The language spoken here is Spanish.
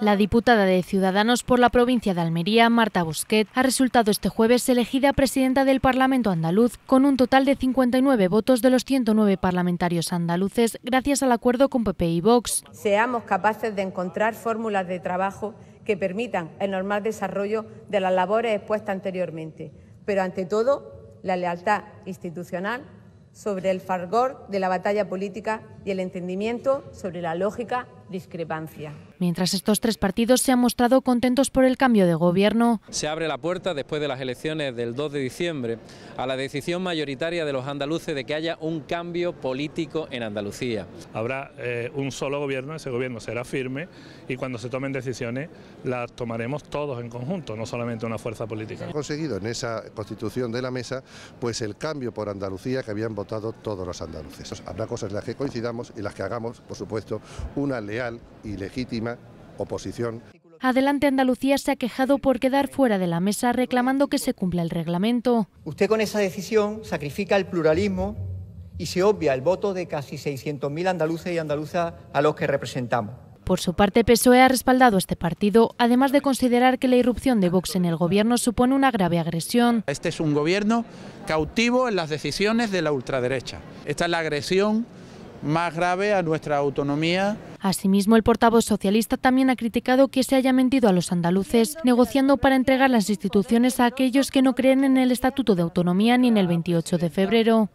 La diputada de Ciudadanos por la provincia de Almería, Marta Busquet, ha resultado este jueves elegida presidenta del Parlamento andaluz con un total de 59 votos de los 109 parlamentarios andaluces gracias al acuerdo con PP y Vox. Seamos capaces de encontrar fórmulas de trabajo que permitan el normal desarrollo de las labores expuestas anteriormente, pero ante todo la lealtad institucional sobre el fargor de la batalla política y el entendimiento sobre la lógica discrepancia. Mientras estos tres partidos se han mostrado contentos por el cambio de gobierno. Se abre la puerta después de las elecciones del 2 de diciembre a la decisión mayoritaria de los andaluces de que haya un cambio político en Andalucía. Habrá eh, un solo gobierno, ese gobierno será firme y cuando se tomen decisiones las tomaremos todos en conjunto, no solamente una fuerza política. conseguido en esa constitución de la mesa pues el cambio por Andalucía que habían votado todos los andaluces. Habrá cosas en las que coincidan, y las que hagamos, por supuesto, una leal y legítima oposición. Adelante Andalucía se ha quejado por quedar fuera de la mesa reclamando que se cumpla el reglamento. Usted con esa decisión sacrifica el pluralismo y se obvia el voto de casi 600.000 andaluces y andaluzas a los que representamos. Por su parte, PSOE ha respaldado este partido, además de considerar que la irrupción de Vox en el gobierno supone una grave agresión. Este es un gobierno cautivo en las decisiones de la ultraderecha. Esta es la agresión más grave a nuestra autonomía. Asimismo, el portavoz socialista también ha criticado que se haya mentido a los andaluces, negociando para entregar las instituciones a aquellos que no creen en el Estatuto de Autonomía ni en el 28 de febrero.